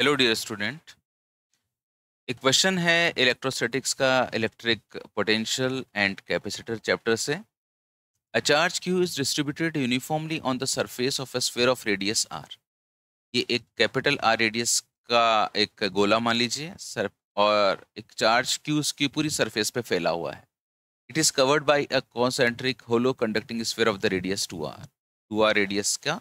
hello dear student एक question है electrostatics का electric potential and capacitor chapter से a charge q is distributed uniformly on the surface of a sphere of radius R ये एक capital R radius का एक गोला मान लीजिए सर और एक चार्ज क्यू उसकी पूरी सरफेस पे फैला हुआ है it is covered by a concentric hollow conducting sphere of the radius two R two R radius का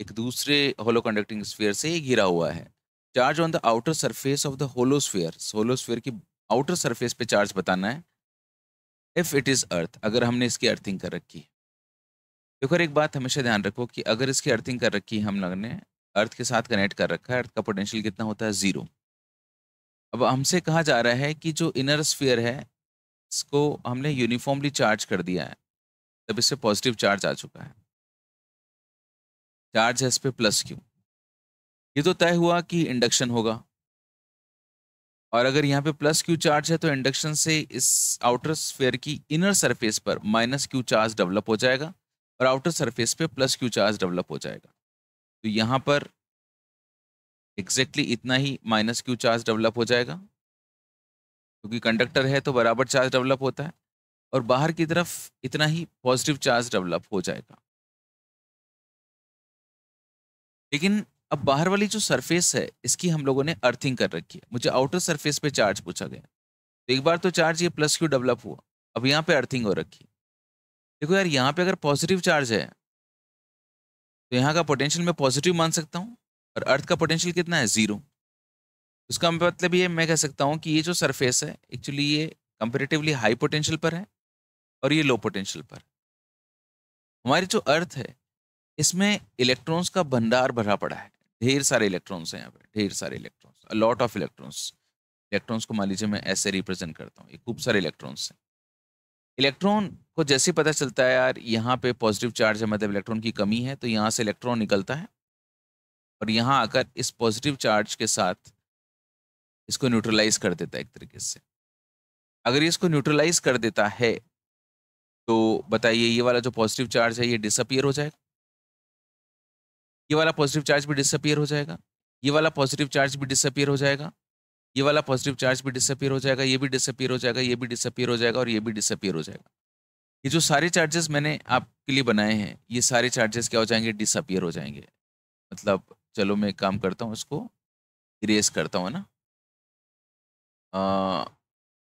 एक दूसरे होलो कंडक्टिंग स्फेयर से घिरा हुआ है charge on the outer surface of the hollow sphere hollow sphere की आउटर सरफेस पे चार्ज बताना है इफ़ इट इज़ अर्थ अगर हमने इसकी अर्थिंग कर रखी है देखो एक बात हमेशा ध्यान रखो कि अगर इसकी अर्थिंग कर रखी है हम लोग ने अर्थ के साथ कनेक्ट कर रखा है अर्थ का पोटेंशियल कितना होता है ज़ीरो अब हमसे कहा जा रहा है कि जो इनर स्फीयर है इसको हमने यूनिफॉर्मली चार्ज कर दिया है तब इससे पॉजिटिव चार्ज आ चुका है चार्ज है इस पर प्लस क्यू ये तो तय हुआ कि इंडक्शन होगा और अगर यहाँ पे प्लस क्यू चार्ज है तो इंडक्शन से इस आउटर स्फेयर की इनर सरफेस पर माइनस क्यू चार्ज डेवलप हो जाएगा और आउटर सरफेस पे प्लस क्यू चार्ज डेवलप हो जाएगा तो यहाँ पर एग्जैक्टली exactly इतना ही माइनस क्यू चार्ज डेवलप हो जाएगा क्योंकि कंडक्टर है तो बराबर चार्ज डेवलप होता है और बाहर की तरफ इतना ही पॉजिटिव चार्ज डेवलप हो जाएगा लेकिन अब बाहर वाली जो सरफेस है इसकी हम लोगों ने अर्थिंग कर रखी है मुझे आउटर सरफेस पे चार्ज पूछा गया तो एक बार तो चार्ज ये प्लस क्यू डेवलप हुआ अब यहाँ पे अर्थिंग हो रखी है देखो यार यहाँ पे अगर पॉजिटिव चार्ज है तो यहाँ का पोटेंशियल मैं पॉजिटिव मान सकता हूँ और अर्थ का पोटेंशियल कितना है जीरो उसका मतलब ये मैं कह सकता हूँ कि ये जो सरफेस है एक्चुअली ये कंपेरेटिवली हाई पोटेंशियल पर है और ये लो पोटेंशियल पर हमारी जो अर्थ है इसमें इलेक्ट्रॉन्स का भंडार भरा पड़ा है ढेर सारे इलेक्ट्रॉन्स हैं यहाँ पे ढेर सारे electrons lot of electrons electrons को मान लीजिए मैं ऐसे रिप्रेजेंट करता हूँ ये खूब सारे इलेक्ट्रॉन्स हैं इलेक्ट्रॉन को जैसे पता चलता है यार यहाँ पे पॉजिटिव चार्ज है मतलब इलेक्ट्रॉन की कमी है तो यहाँ से इलेक्ट्रॉन निकलता है और यहाँ आकर इस पॉजिटिव चार्ज के साथ इसको न्यूट्रलाइज कर देता है एक तरीके से अगर ये इसको न्यूट्रलाइज कर देता है तो बताइए ये वाला जो पॉजिटिव चार्ज है ये डिसअपियर हो जाएगा ये वाला पॉजिटिव चार्ज भी डिसअपियर हो जाएगा ये वाला पॉजिटिव चार्ज भी डिसअपियर हो जाएगा ये वाला पॉजिटिव चार्ज भी डिसअपियर हो जाएगा ये भी डिसअपियर हो जाएगा ये भी डिसअपियर हो जाएगा और ये भी डिसअपियर हो जाएगा ये जो सारे चार्जेस मैंने आपके लिए बनाए हैं ये सारे चार्जेस क्या हो जाएंगे डिसअपियर हो जाएंगे मतलब चलो मैं काम करता हूँ इसको इरेज करता हूँ ना आ,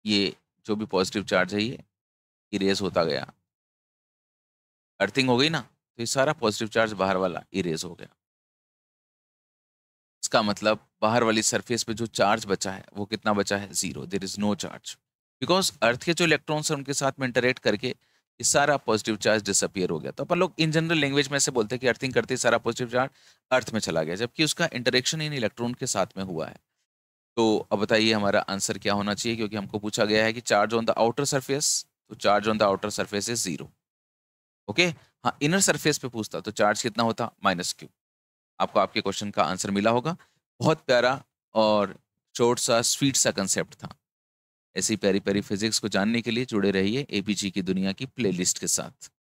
ये जो भी पॉजिटिव चार्ज है ये इरेज होता गया अर्थिंग हो गई ना तो ये सारा पॉजिटिव चार्ज बाहर वाला इरेज हो गया इसका मतलब बाहर वाली सरफेस पे जो चार्ज बचा है वो कितना बचा है zero there is no charge because earth के जो इलेक्ट्रॉन्स हैं उनके साथ में इंटरेक्ट करके ये सारा पॉजिटिव चार्ज डिसअपियर हो गया तो अपन लोग इन जनरल लैंग्वेज में ऐसे बोलते हैं कि अर्थिंग करते ही सारा पॉजिटिव चार्ज अर्थ में चला गया जबकि उसका इंटरेक्शन इन इलेक्ट्रॉन के साथ में हुआ है तो अब बताइए हमारा आंसर क्या होना चाहिए क्योंकि हमको पूछा गया है कि charge on the outer surface तो charge on the outer surface is zero okay हाँ इनर सरफेस पे पूछता तो चार्ज कितना होता माइनस क्यू आपको आपके क्वेश्चन का आंसर मिला होगा बहुत प्यारा और शॉर्ट सा स्वीट सा कंसेप्ट था ऐसी प्यारी प्यारी फिजिक्स को जानने के लिए जुड़े रहिए एपीजी की दुनिया की प्लेलिस्ट के साथ